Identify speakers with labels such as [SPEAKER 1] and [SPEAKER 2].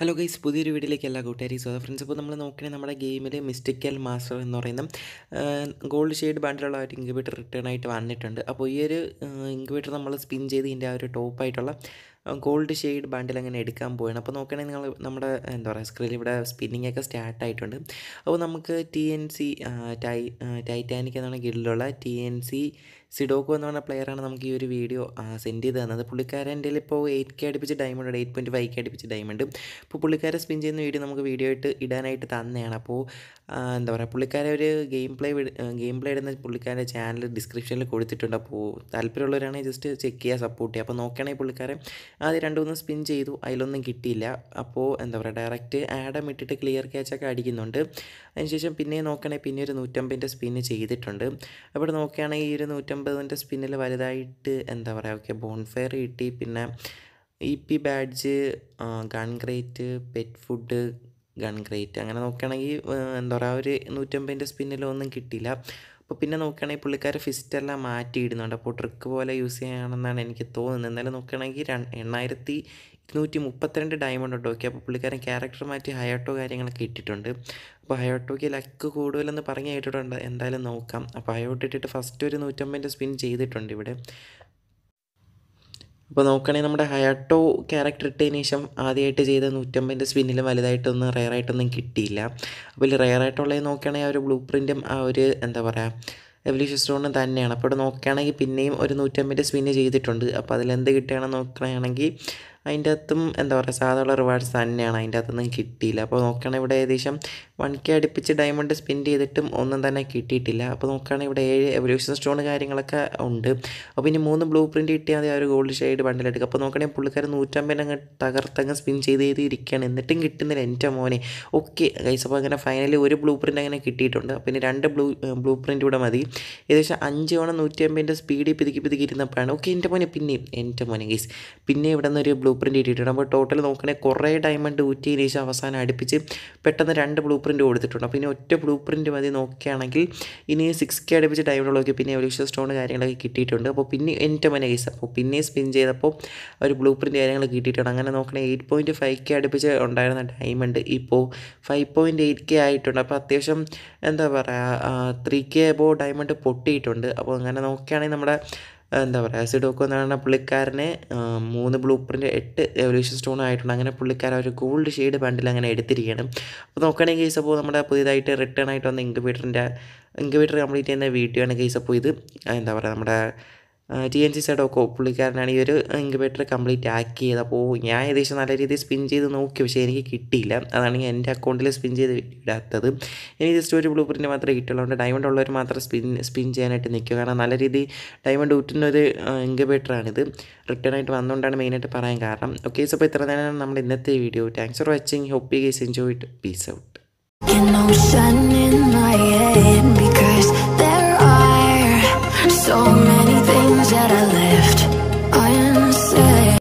[SPEAKER 1] hello guys പുതിയൊരു വീഡിയോയിലേക്ക് എല്ലാ കൂട്ടുകാരും സ്വാഗതം ഫ്രണ്ട്സ് ഇപ്പോൾ നമ്മൾ നോക്കണേ നമ്മുടെ ഗെയിമിൽ മിസ്റ്റിക്കൽ മാസ്റ്റർ എന്ന് പറയുന്ന ഗോൾഡ് ഷെയ്ഡ് ബാൻഡിലുള്ള ഒരു ഇൻക്യുബേറ്റർ റിട്ടേൺ ആയിട്ട് വന്നിട്ടുണ്ട് അപ്പോൾ ഈ ഒരു ഇൻക്യുബേറ്റർ നമ്മൾ സ്പിൻ ചെയ്ത് ഇതിൻ്റെ ആ ഒരു ടോപ്പായിട്ടുള്ള ഗോൾഡ് ഷെയ്ഡ് ബാൻഡിൽ അങ്ങനെ എടുക്കാൻ പോവുകയാണ് അപ്പോൾ നോക്കുകയാണെങ്കിൽ നിങ്ങൾ നമ്മുടെ എന്താ പറയുക സ്ക്രീനിൽ ഇവിടെ സ്പിന്നിങ് ഒക്കെ സ്റ്റാർട്ട് ആയിട്ടുണ്ട് അപ്പോൾ നമുക്ക് T N C ty Titanic എന്നാണ് ഗിൽഡിലുള്ള ടി എൻ സി സിഡോക്കോ എന്ന് പറഞ്ഞ പ്ലെയറാണ് നമുക്ക് ഈ ഒരു വീഡിയോ സെൻഡ് ചെയ്ത് തന്നത് പുള്ളിക്കാരൻ്റെ ഇപ്പോൾ എയ്റ്റ് കെ അടുപ്പിച്ച് diamond eight point five K അടുപ്പിച്ച് ഡയമണ്ട് അപ്പോൾ പുള്ളിക്കാരെ സ്പിൻ ചെയ്യുന്ന വീഡിയോ നമുക്ക് വീഡിയോ ആയിട്ട് ഇടാനായിട്ട് തന്നെയാണ് അപ്പോൾ എന്താ പറയുക പുള്ളിക്കാരെ ഒരു ഗെയിം പ്ലേ ഗെയിം പ്ലേ ഇടുന്ന പുള്ളിക്കാരുടെ ചാനൽ ഡിസ്ക്രിപ്ഷനിൽ കൊടുത്തിട്ടുണ്ട് അപ്പോൾ താല്പര്യമുള്ളവരാണെങ്കിൽ ജസ്റ്റ് ചെക്ക് ചെയ്യുക സപ്പോർട്ട് ചെയ്യുക അപ്പോൾ നോക്കുകയാണെങ്കിൽ പുള്ളിക്കാരൻ ആദ്യം രണ്ടു മൂന്ന് സ്പിൻ ചെയ്തു അതിലൊന്നും കിട്ടിയില്ല അപ്പോൾ എന്താ പറയുക ഡയറക്റ്റ് ആഡം ഇട്ടിട്ട് ക്ലിയർ ക്യാച്ചൊക്കെ അടിക്കുന്നുണ്ട് അതിനുശേഷം പിന്നെ നോക്കുകയാണെങ്കിൽ പിന്നെ ഒരു നൂറ്റമ്പതിൻ്റെ സ്പിന്ന് ചെയ്തിട്ടുണ്ട് അപ്പോൾ നോക്കുകയാണെങ്കിൽ ഈ ഒരു നൂറ്റമ്പത് അമ്പതിൻ്റെ സ്പിന്നിൽ വലുതായിട്ട് എന്താ പറയുക ഓക്കെ ബോൺഫയർ കിട്ടി പിന്നെ E P badge gun crate pet food gun crate അങ്ങനെ നോക്കുകയാണെങ്കിൽ എന്താ പറയുക ഒരു നൂറ്റമ്പതിൻ്റെ സ്പിന്നിലൊന്നും കിട്ടിയില്ല അപ്പോൾ പിന്നെ നോക്കുകയാണെങ്കിൽ പുള്ളിക്കാർ ഫിസ്റ്റെല്ലാം മാറ്റിയിടുന്നുണ്ട് അപ്പോൾ ട്രിക്ക് പോലെ യൂസ് ചെയ്യുകയാണെന്നാണ് എനിക്ക് തോന്നുന്നത് എന്നാലും നോക്കുകയാണെങ്കിൽ എണ്ണായിരത്തി ഇരുന്നൂറ്റി മുപ്പത്തിരണ്ട് ഡയമണ്ട് ഉണ്ട് ഓക്കെ അപ്പോൾ പുള്ളിക്കാരൻ ക്യാരക്ടർ മാറ്റി ഹയോട്ടോ കാര്യങ്ങളൊക്കെ ഇട്ടിട്ടുണ്ട് അപ്പോൾ ഹയോട്ടോയ്ക്ക് ലക്ക് കൂടുതലെന്ന് പറഞ്ഞ് കേട്ടിട്ടുണ്ട് എന്തായാലും നോക്കാം അപ്പോൾ ഹയോട്ട് ഇട്ടിട്ട് ഫസ്റ്റ് ഒരു നൂറ്റമ്പതിൻ്റെ സ്പിൻ ചെയ്തിട്ടുണ്ട് ഇവിടെ അപ്പോൾ നോക്കുകയാണെങ്കിൽ നമ്മുടെ ഹയാട്ടോ ക്യാരക്ടർ ഇട്ടതിന് ശേഷം ആദ്യമായിട്ട് ചെയ്ത നൂറ്റമ്പതിൻ്റെ സ്പിന്നിലും വലുതായിട്ടൊന്നും റെയറായിട്ടൊന്നും കിട്ടിയില്ല അപ്പോൾ ഇതിൽ റെയറായിട്ടുള്ളത് നോക്കുകയാണെങ്കിൽ ആ ഒരു ബ്ലൂ പ്രിൻറ്റും ആ ഒരു എന്താ പറയുക എവല്യൂഷൻ സ്റ്റോണും തന്നെയാണ് അപ്പോൾ ഇവിടെ നോക്കുകയാണെങ്കിൽ പിന്നെയും ഒരു നൂറ്റമ്പതിൻ്റെ സ്പിന്ന് ചെയ്തിട്ടുണ്ട് അപ്പോൾ അതിലെന്ത് കിട്ടുകയാണെന്ന് നോക്കുകയാണെങ്കിൽ അതിൻ്റെ അകത്തും എന്താ പറയുക സാധാരണ റിവാർഡ്സ് തന്നെയാണ് അതിൻ്റെ അകത്തൊന്നും കിട്ടിയില്ല അപ്പോൾ നോക്കുകയാണെങ്കിൽ ഇവിടെ ഏകദേശം വൺ കെ അടുപ്പിച്ച് ഡയമണ്ട് സ്പെൻഡ് ചെയ്തിട്ടും ഒന്നും തന്നെ കിട്ടിയിട്ടില്ല അപ്പോൾ നോക്കുകയാണെങ്കിൽ ഇവിടെ ഏഴ് എവല്യൂഷൻ സ്റ്റോൺ കാര്യങ്ങളൊക്കെ ഉണ്ട് അപ്പോൾ ഇനി മൂന്ന് ബ്ലൂ പ്രിൻറ്റ് കിട്ടിയാൽ മതി ആ ഒരു ഗോൾഡ് ഷെയ്ഡ് ബണ്ടിലെടുക്കുക അപ്പോൾ നോക്കുകയാണെങ്കിൽ പുള്ളിക്കാരൻ നൂറ്റമ്പതിനെ അങ്ങ് തകർത്തങ്ങ് സ്പിൻ ചെയ്ത് ചെയ്ത് ഇരിക്കുകയാണ് എന്നിട്ടും കിട്ടുന്നില്ല എൻ്റെ മോനെ ഓക്കെ ഗൈസ് അപ്പോൾ അങ്ങനെ ഫൈനലി ഒരു ബ്ലൂ പ്രിൻ്റ് അങ്ങനെ കിട്ടിയിട്ടുണ്ട് അപ്പോൾ ഇനി രണ്ട് ബ്ലൂ ബ്ലൂ പ്രിൻ്റ് കൂടെ മതി ഏകദേശം അഞ്ച് തവണ നൂറ്റി അമ്പതിൻ്റെ സ്പീഡിൽ പിതുക്കി പിതുക്കി ഇരുന്നപ്പോഴാണ് ഓക്കെ എൻ്റെ മോനെ പിന്നെയും എൻ്റെ മോനെ ഗൈസ് പിന്നെ ഇവിടെ നിന്നൊരു ബ്ലൂ ബ്ലൂ പ്രിൻറ്റ് കിട്ടിയിട്ടുണ്ട് അപ്പോൾ ടോട്ടൽ നോക്കണമെങ്കിൽ കുറേ ഡയമണ്ട് ഊറ്റിയതിന് ശേഷം അവസാനം അടുപ്പിച്ച് പെട്ടെന്ന് രണ്ട് ബ്ലൂ പ്രിൻറ്റ് കൊടുത്തിട്ടുണ്ട് അപ്പോൾ ഇനി ഒറ്റ ബ്ലൂ പ്രിൻറ്റ് മതി നോക്കുകയാണെങ്കിൽ ഇനി സിക്സ് കെ അടുപ്പിച്ച് ഡയമണ്ട് നോക്കി പിന്നെ എവല്യൂഷൻ സ്റ്റോൺ കാര്യങ്ങളൊക്കെ കിട്ടിയിട്ടുണ്ട് അപ്പോൾ പിന്നെ എൻ്റെ മന കേസ് അപ്പോൾ പിന്നെ സ്പിൻ ചെയ്തപ്പോൾ ഒരു ബ്ലൂ പ്രിൻറ്റ് കാര്യങ്ങൾ കിട്ടിയിട്ടുണ്ട് അങ്ങനെ നോക്കണേ എയ്റ്റ് പോയിൻറ്റ് ഫൈവ് കെ അടുപ്പിച്ച് ഉണ്ടായിരുന്ന ഡയമണ്ട് ഇപ്പോൾ ഫൈവ് പോയിൻറ്റ് എയ്റ്റ് കെ ആയിട്ടുണ്ട് അപ്പോൾ അത്യാവശ്യം എന്താ പറയുക ത്രീ കെ അബോ ഡയമണ്ട് പൊട്ടിയിട്ടുണ്ട് അപ്പോൾ അങ്ങനെ നോക്കുകയാണെങ്കിൽ നമ്മുടെ എന്താ പറയുക സിഡോക്കോ എന്ന് പറയുന്ന പുള്ളിക്കാരനെ മൂന്ന് ബ്ലൂ പ്രിൻ്റ് എട്ട് റെവല്യൂഷൻ സ്റ്റോൺ ആയിട്ടുണ്ട് അങ്ങനെ പുള്ളിക്കാരൻ ഒരു ഗോൾഡ് ഷെയ്ഡ് ബണ്ടിൽ അങ്ങനെ എടുത്തിരിക്കണം അപ്പോൾ നോക്കുകയാണെങ്കിൽ കേസ് അപ്പോൾ നമ്മുടെ പുതിയതായിട്ട് റിട്ടേൺ ആയിട്ട് വന്ന ഇൻക്യുബേറ്ററിൻ്റെ ഇൻക്യുബേറ്റർ കംപ്ലീറ്റ് ചെയ്യുന്ന വീഡിയോ ആണ് കേസ് അപ്പോൾ ഇത് എന്താ പറയുക നമ്മുടെ ടി എൻ സി ഒക്കെ പുള്ളിക്കാരനാണ് ഈ ഒരു ഇൻക്യുബേറ്റർ കംപ്ലീറ്റ് ആക്കിയത് അപ്പോൾ ഞാൻ ഏകദേശം നല്ല രീതിയിൽ സ്പിൻ ചെയ്ത് നോക്കി പക്ഷേ എനിക്ക് കിട്ടിയില്ല അതാണ് എൻ്റെ അക്കൗണ്ടിൽ സ്പിൻ ചെയ്ത് ഇടാത്തത് എനിക്ക് ജസ്റ്റ് ഒരു ബ്ലൂ പ്രിൻറ്റ് മാത്രമേ കിട്ടുള്ളൂ അതുകൊണ്ട് ഡയമണ്ട് ഉള്ളവർ മാത്രം സ്പിൻ സ്പിൻ ചെയ്യാനായിട്ട് നിൽക്കുക കാരണം നല്ല രീതിയിൽ ഡയമണ്ട് ഊറ്റുന്ന ഒരു ഇൻക്യുബേറ്ററാണിത് റിട്ടേൺ ആയിട്ട് വന്നുകൊണ്ടാണ് മെയിനായിട്ട് പറയാൻ കാരണം ഓക്കെ സോ അപ്പോൾ ഇത്ര നേരം നമ്മൾ ഇന്നത്തെ video thanks for watching hope you guys enjoy it peace out in my head because